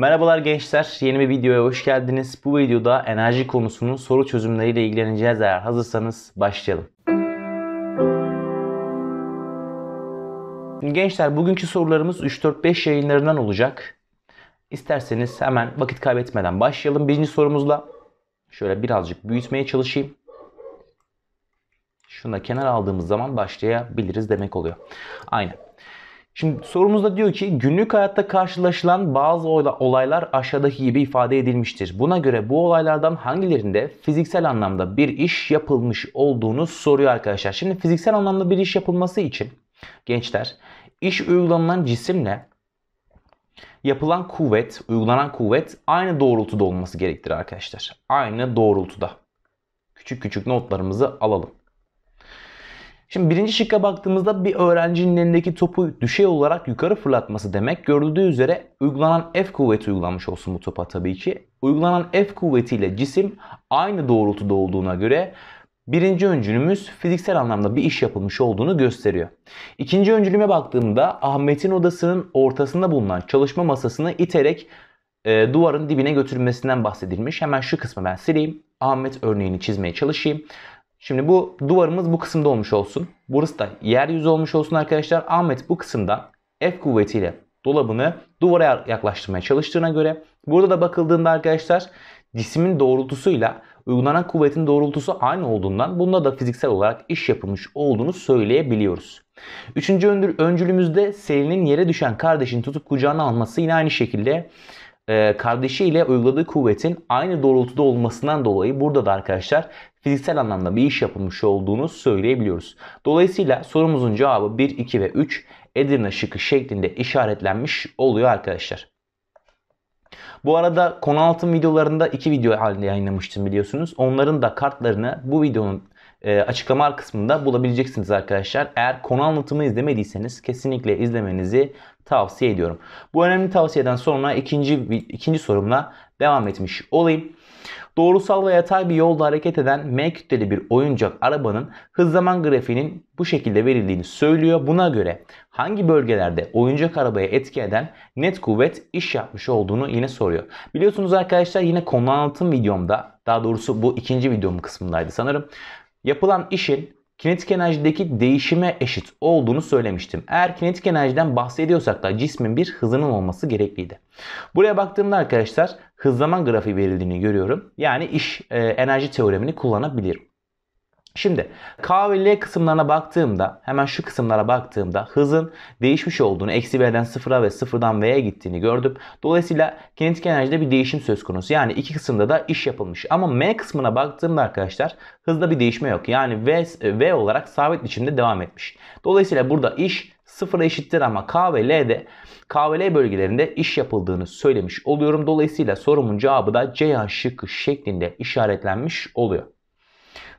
Merhabalar gençler, yeni bir videoya hoş geldiniz. Bu videoda enerji konusunun soru çözümleriyle ilgileneceğiz. Eğer hazırsanız başlayalım. Gençler bugünkü sorularımız 3-4-5 yayınlarından olacak. İsterseniz hemen vakit kaybetmeden başlayalım. Birinci sorumuzla şöyle birazcık büyütmeye çalışayım. Şunu da kenara aldığımız zaman başlayabiliriz demek oluyor. Aynen. Şimdi sorumuzda diyor ki günlük hayatta karşılaşılan bazı olaylar aşağıdaki gibi ifade edilmiştir. Buna göre bu olaylardan hangilerinde fiziksel anlamda bir iş yapılmış olduğunu soruyor arkadaşlar. Şimdi fiziksel anlamda bir iş yapılması için gençler iş uygulanan cisimle yapılan kuvvet, uygulanan kuvvet aynı doğrultuda olması gerektir arkadaşlar. Aynı doğrultuda. Küçük küçük notlarımızı alalım. Şimdi birinci şıkka baktığımızda bir öğrencinin elindeki topu düşey olarak yukarı fırlatması demek. Görüldüğü üzere uygulanan F kuvveti uygulanmış olsun bu topa tabii ki. Uygulanan F kuvvetiyle cisim aynı doğrultuda olduğuna göre birinci öncülümüz fiziksel anlamda bir iş yapılmış olduğunu gösteriyor. İkinci öncülüme baktığımda Ahmet'in odasının ortasında bulunan çalışma masasını iterek e, duvarın dibine götürülmesinden bahsedilmiş. Hemen şu kısmı ben sileyim. Ahmet örneğini çizmeye çalışayım. Şimdi bu duvarımız bu kısımda olmuş olsun. Burası da yeryüzü olmuş olsun arkadaşlar. Ahmet bu kısımdan F kuvvetiyle dolabını duvara yaklaştırmaya çalıştığına göre burada da bakıldığında arkadaşlar cismin doğrultusuyla uygulanan kuvvetin doğrultusu aynı olduğundan bunda da fiziksel olarak iş yapılmış olduğunu söyleyebiliyoruz. Üçüncü öncülümüzde Selin'in yere düşen kardeşini tutup kucağına alması yine aynı şekilde ee, kardeşiyle uyguladığı kuvvetin aynı doğrultuda olmasından dolayı burada da arkadaşlar fiziksel anlamda bir iş yapılmış olduğunu söyleyebiliyoruz. Dolayısıyla sorumuzun cevabı 1, 2 ve 3 Edirne şıkı şeklinde işaretlenmiş oluyor arkadaşlar. Bu arada konu altın videolarında iki video halinde yayınlamıştım biliyorsunuz. Onların da kartlarını bu videonun e, açıklamalar kısmında bulabileceksiniz arkadaşlar. Eğer konu anlatımı izlemediyseniz kesinlikle izlemenizi tavsiye ediyorum. Bu önemli tavsiyeden sonra ikinci ikinci sorumla devam etmiş olayım. Doğrusal ve yatay bir yolda hareket eden M kütleli bir oyuncak arabanın hız zaman grafiğinin bu şekilde verildiğini söylüyor. Buna göre hangi bölgelerde oyuncak arabaya etki eden net kuvvet iş yapmış olduğunu yine soruyor. Biliyorsunuz arkadaşlar yine konu anlatım videomda daha doğrusu bu ikinci videom kısmındaydı sanırım yapılan işin kinetik enerjideki değişime eşit olduğunu söylemiştim. Eğer kinetik enerjiden bahsediyorsak da cismin bir hızının olması gerekliydi. Buraya baktığımda arkadaşlar hız zaman grafiği verildiğini görüyorum. Yani iş e, enerji teoremini kullanabilirim. Şimdi K ve L kısımlarına baktığımda hemen şu kısımlara baktığımda hızın değişmiş olduğunu eksi V'den sıfıra ve sıfırdan V'ye gittiğini gördüm. Dolayısıyla kinetik enerjide bir değişim söz konusu. Yani iki kısımda da iş yapılmış. Ama M kısmına baktığımda arkadaşlar hızda bir değişme yok. Yani V, v olarak sabit biçimde devam etmiş. Dolayısıyla burada iş sıfıra eşittir ama K ve L'de K ve L bölgelerinde iş yapıldığını söylemiş oluyorum. Dolayısıyla sorumun cevabı da C şıkkı şeklinde işaretlenmiş oluyor.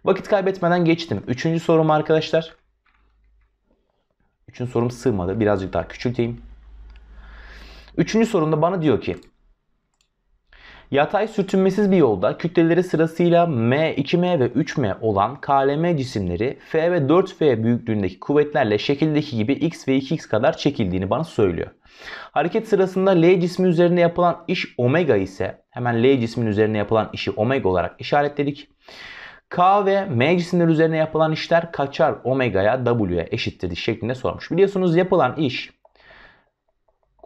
Vakit kaybetmeden geçtim. Üçüncü sorum arkadaşlar. Üçüncü sorum sığmadı. Birazcık daha küçülteyim. Üçüncü sorumda bana diyor ki Yatay sürtünmesiz bir yolda kütleleri sırasıyla M, 2M ve 3M olan KLM cisimleri F ve 4F büyüklüğündeki kuvvetlerle şekildeki gibi X ve 2X kadar çekildiğini bana söylüyor. Hareket sırasında L cismi üzerine yapılan iş omega ise hemen L cismin üzerine yapılan işi omega olarak işaretledik. K ve M cisimler üzerine yapılan işler kaçar omega'ya W'ye eşittir şeklinde sormuş. Biliyorsunuz yapılan iş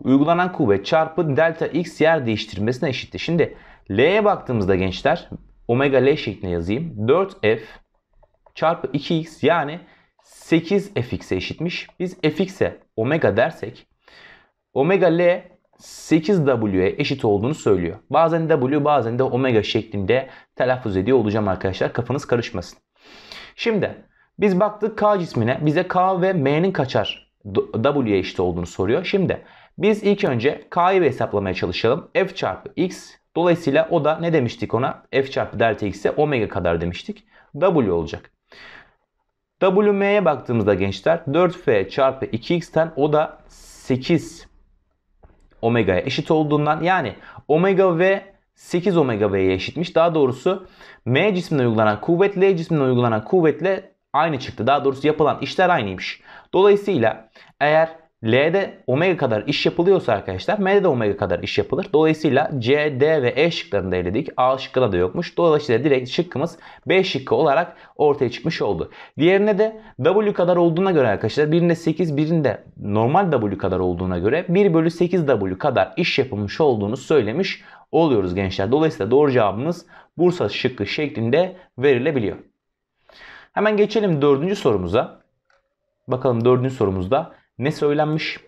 uygulanan kuvvet çarpı delta x yer değiştirmesine eşittir. Şimdi L'ye baktığımızda gençler omega L şeklinde yazayım. 4F çarpı 2x yani 8 fx'e eşitmiş. Biz fx'e omega dersek omega L 8W'ye eşit olduğunu söylüyor. Bazen W bazen de omega şeklinde telaffuz ediyor olacağım arkadaşlar. Kafanız karışmasın. Şimdi biz baktık K cismine. Bize K ve M'nin kaçar W'ye eşit olduğunu soruyor. Şimdi biz ilk önce K'yı bir hesaplamaya çalışalım. F çarpı X. Dolayısıyla o da ne demiştik ona? F çarpı delta X'e omega kadar demiştik. W olacak. WM'ye baktığımızda gençler 4F çarpı 2X'ten o da 8 omega'ya eşit olduğundan yani omega v 8 omega v'ye eşitmiş. Daha doğrusu M cisminde uygulanan kuvvet L cisminde uygulanan kuvvetle aynı çıktı. Daha doğrusu yapılan işler aynıymış. Dolayısıyla eğer L'de omega kadar iş yapılıyorsa arkadaşlar M'de de omega kadar iş yapılır. Dolayısıyla C, D ve E şıklarını da eledik. A şıkkı da yokmuş. Dolayısıyla direkt şıkkımız B şıkkı olarak ortaya çıkmış oldu. Diğerine de W kadar olduğuna göre arkadaşlar birinde 8 birinde normal W kadar olduğuna göre 1 bölü 8 W kadar iş yapılmış olduğunu söylemiş oluyoruz gençler. Dolayısıyla doğru cevabımız Bursa şıkkı şeklinde verilebiliyor. Hemen geçelim dördüncü sorumuza. Bakalım dördüncü sorumuzda ne söylenmiş?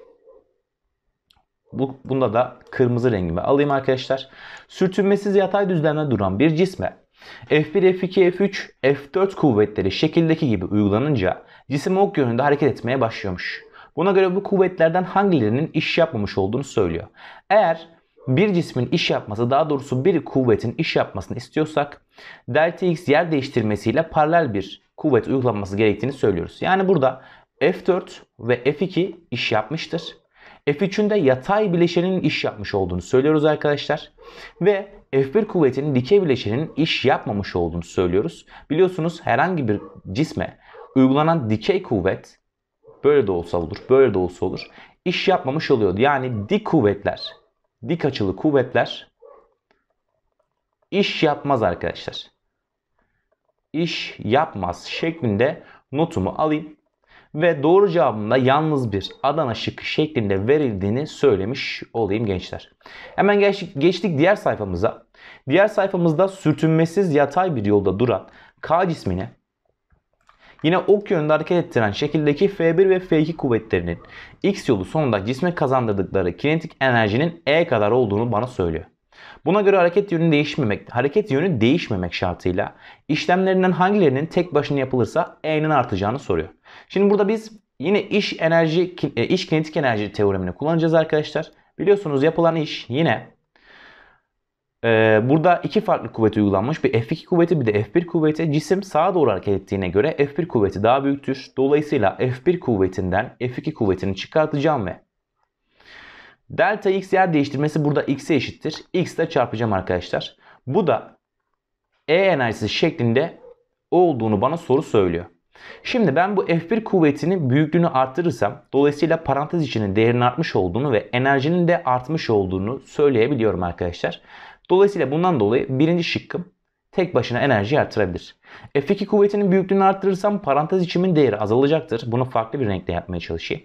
Bu, bunda da kırmızı rengimi alayım arkadaşlar. Sürtünmesiz yatay düzlemde duran bir cisme F1, F2, F3, F4 kuvvetleri şekildeki gibi uygulanınca cisim ok yönünde hareket etmeye başlıyormuş. Buna göre bu kuvvetlerden hangilerinin iş yapmamış olduğunu söylüyor. Eğer bir cismin iş yapması daha doğrusu bir kuvvetin iş yapmasını istiyorsak delta x yer değiştirmesiyle paralel bir kuvvet uygulanması gerektiğini söylüyoruz. Yani burada F4 ve F2 iş yapmıştır. F3'ün de yatay bileşenin iş yapmış olduğunu söylüyoruz arkadaşlar. Ve F1 kuvvetinin dikey bileşenin iş yapmamış olduğunu söylüyoruz. Biliyorsunuz herhangi bir cisme uygulanan dikey kuvvet böyle de olsa olur, böyle de olsa olur. iş yapmamış oluyordu. Yani dik kuvvetler, dik açılı kuvvetler iş yapmaz arkadaşlar. İş yapmaz şeklinde notumu alayım. Ve doğru cevabım da yalnız bir Adana şıkkı şeklinde verildiğini söylemiş olayım gençler. Hemen geçtik, geçtik diğer sayfamıza. Diğer sayfamızda sürtünmesiz yatay bir yolda duran K cismine Yine ok yönünde hareket ettiren şekildeki F1 ve F2 kuvvetlerinin X yolu sonunda cisme kazandırdıkları kinetik enerjinin E kadar olduğunu bana söylüyor. Buna göre hareket yönü değişmemek, hareket yönü değişmemek şartıyla işlemlerinden hangilerinin tek başına yapılırsa E'nin artacağını soruyor. Şimdi burada biz yine iş enerji e, iş kinetik enerji teoremini kullanacağız arkadaşlar. Biliyorsunuz yapılan iş yine e, burada iki farklı kuvvet uygulanmış. Bir F2 kuvveti bir de F1 kuvveti. Cisim sağa doğru hareket ettiğine göre F1 kuvveti daha büyüktür. Dolayısıyla F1 kuvvetinden F2 kuvvetini çıkartacağım ve delta x yer değiştirmesi burada x'e eşittir. X ile çarpacağım arkadaşlar. Bu da E enerjisi şeklinde olduğunu bana soru söylüyor. Şimdi ben bu F1 kuvvetinin büyüklüğünü arttırırsam dolayısıyla parantez içinin değerinin artmış olduğunu ve enerjinin de artmış olduğunu söyleyebiliyorum arkadaşlar. Dolayısıyla bundan dolayı birinci şıkkım tek başına enerji arttırabilir. F2 kuvvetinin büyüklüğünü arttırırsam parantez içimin değeri azalacaktır. Bunu farklı bir renkte yapmaya çalışayım.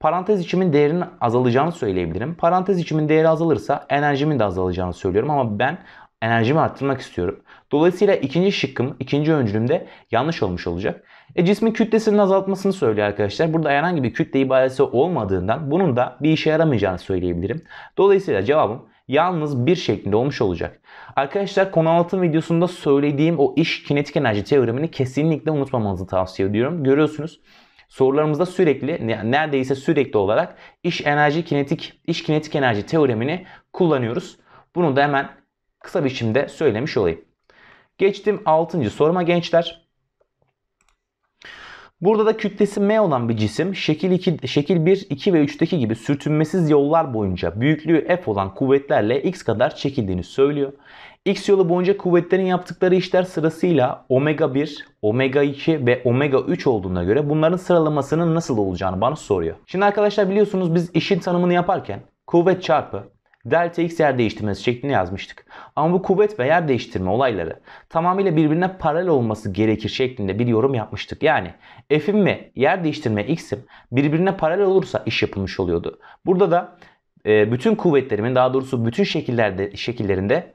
Parantez içimin değerinin azalacağını söyleyebilirim. Parantez içimin değeri azalırsa enerjimin de azalacağını söylüyorum ama ben enerjimi arttırmak istiyorum. Dolayısıyla ikinci şıkkım, ikinci öncülümde yanlış olmuş olacak. E, cismin kütlesinin azaltmasını söylüyor arkadaşlar. Burada herhangi bir kütle ibaresi olmadığından bunun da bir işe yaramayacağını söyleyebilirim. Dolayısıyla cevabım yalnız bir şeklinde olmuş olacak. Arkadaşlar konu anlatım videosunda söylediğim o iş kinetik enerji teoremini kesinlikle unutmamanızı tavsiye ediyorum. Görüyorsunuz sorularımızda sürekli neredeyse sürekli olarak iş enerji kinetik iş kinetik enerji teoremini kullanıyoruz. Bunu da hemen kısa biçimde söylemiş olayım. Geçtim 6. soruma gençler. Burada da kütlesi M olan bir cisim şekil, 2, şekil 1, 2 ve 3'teki gibi sürtünmesiz yollar boyunca büyüklüğü F olan kuvvetlerle X kadar çekildiğini söylüyor. X yolu boyunca kuvvetlerin yaptıkları işler sırasıyla omega 1, omega 2 ve omega 3 olduğuna göre bunların sıralamasının nasıl olacağını bana soruyor. Şimdi arkadaşlar biliyorsunuz biz işin tanımını yaparken kuvvet çarpı delta x yer değiştirmesi şeklinde yazmıştık. Ama bu kuvvet ve yer değiştirme olayları tamamıyla birbirine paralel olması gerekir şeklinde bir yorum yapmıştık. Yani f'im ve yer değiştirme x'im birbirine paralel olursa iş yapılmış oluyordu. Burada da e, bütün kuvvetlerimin daha doğrusu bütün şekillerde şekillerinde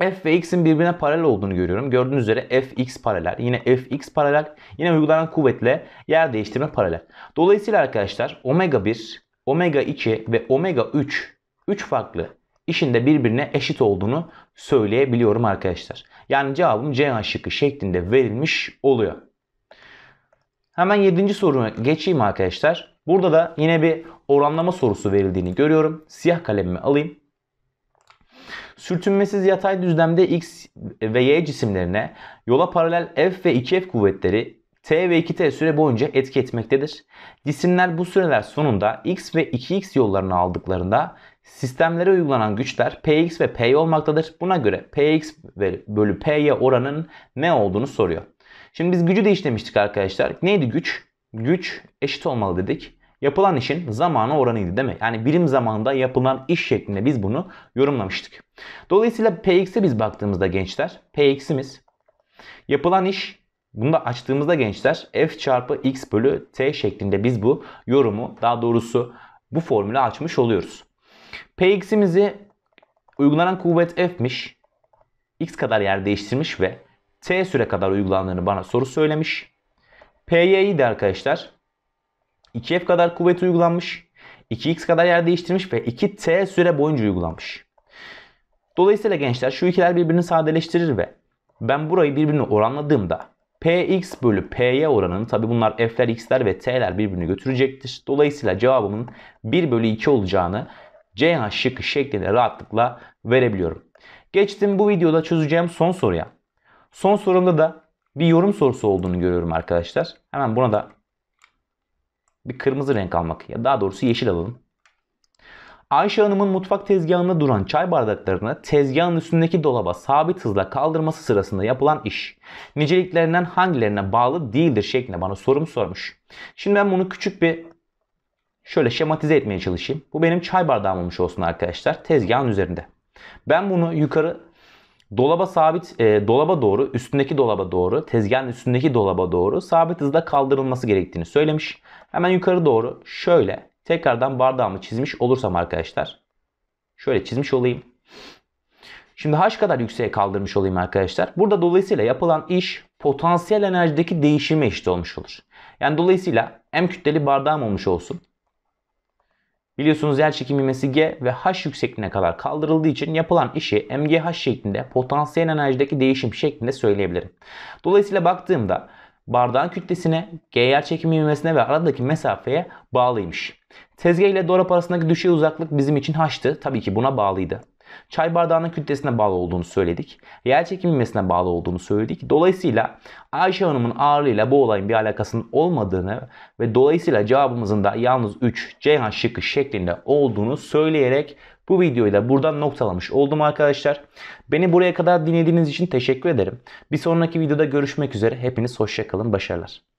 F ve X'in birbirine paralel olduğunu görüyorum. Gördüğünüz üzere F, X paralel. Yine F, X paralel. Yine uygulanan kuvvetle yer değiştirme paralel. Dolayısıyla arkadaşlar omega 1, omega 2 ve omega 3 3 farklı işin de birbirine eşit olduğunu söyleyebiliyorum arkadaşlar. Yani cevabım C şıkkı şeklinde verilmiş oluyor. Hemen 7. soruma geçeyim arkadaşlar. Burada da yine bir oranlama sorusu verildiğini görüyorum. Siyah kalemimi alayım. Sürtünmesiz yatay düzlemde x ve y cisimlerine yola paralel f ve 2f kuvvetleri t ve 2t süre boyunca etki etmektedir. Cisimler bu süreler sonunda x ve 2x yollarını aldıklarında Sistemlere uygulanan güçler Px ve Py olmaktadır. Buna göre Px bölü Py oranın ne olduğunu soruyor. Şimdi biz gücü de işlemiştik arkadaşlar. Neydi güç? Güç eşit olmalı dedik. Yapılan işin zamanı oranıydı değil mi? Yani birim zamanda yapılan iş şeklinde biz bunu yorumlamıştık. Dolayısıyla Px'e biz baktığımızda gençler Px'imiz yapılan iş bunu da açtığımızda gençler f çarpı x bölü t şeklinde biz bu yorumu daha doğrusu bu formülü açmış oluyoruz. Px'imizi uygulanan kuvvet F'miş. X kadar yer değiştirmiş ve T süre kadar uygulandığını bana soru söylemiş. Py'yi de arkadaşlar 2F kadar kuvvet uygulanmış. 2X kadar yer değiştirmiş ve 2T süre boyunca uygulanmış. Dolayısıyla gençler şu ikiler birbirini sadeleştirir ve ben burayı birbirine oranladığımda Px bölü Py oranını tabi bunlar F'ler X'ler ve T'ler birbirini götürecektir. Dolayısıyla cevabımın 1 bölü 2 olacağını Ceyhan şıkkı şeklinde rahatlıkla verebiliyorum. Geçtim bu videoda çözeceğim son soruya. Son sorumda da bir yorum sorusu olduğunu görüyorum arkadaşlar. Hemen buna da bir kırmızı renk almak ya daha doğrusu yeşil alalım. Ayşe Hanım'ın mutfak tezgahında duran çay bardaklarını tezgahın üstündeki dolaba sabit hızla kaldırması sırasında yapılan iş niceliklerinden hangilerine bağlı değildir şeklinde bana sorum sormuş. Şimdi ben bunu küçük bir Şöyle şematize etmeye çalışayım. Bu benim çay bardağım olmuş olsun arkadaşlar. Tezgahın üzerinde. Ben bunu yukarı dolaba sabit e, dolaba doğru, üstündeki dolaba doğru, tezgahın üstündeki dolaba doğru sabit hızda kaldırılması gerektiğini söylemiş. Hemen yukarı doğru şöyle tekrardan bardağımı çizmiş olursam arkadaşlar. Şöyle çizmiş olayım. Şimdi haş kadar yükseğe kaldırmış olayım arkadaşlar. Burada dolayısıyla yapılan iş potansiyel enerjideki değişime eşit olmuş olur. Yani dolayısıyla m kütleli bardağım olmuş olsun. Biliyorsunuz yer çekim G ve H yüksekliğine kadar kaldırıldığı için yapılan işi MGH şeklinde potansiyel enerjideki değişim şeklinde söyleyebilirim. Dolayısıyla baktığımda bardağın kütlesine, G yer çekimi ivmesine ve aradaki mesafeye bağlıymış. Tezgah ile dolap arasındaki düşey uzaklık bizim için H'tı. Tabii ki buna bağlıydı. Çay bardağının kütlesine bağlı olduğunu söyledik. Reel çekim bağlı olduğunu söyledik. Dolayısıyla Ayşe Hanım'ın ağırlığıyla bu olayın bir alakasının olmadığını ve dolayısıyla cevabımızın da yalnız 3 Ceyhan şıkkı şeklinde olduğunu söyleyerek bu videoyu da buradan noktalamış oldum arkadaşlar. Beni buraya kadar dinlediğiniz için teşekkür ederim. Bir sonraki videoda görüşmek üzere. Hepiniz hoşçakalın. Başarılar.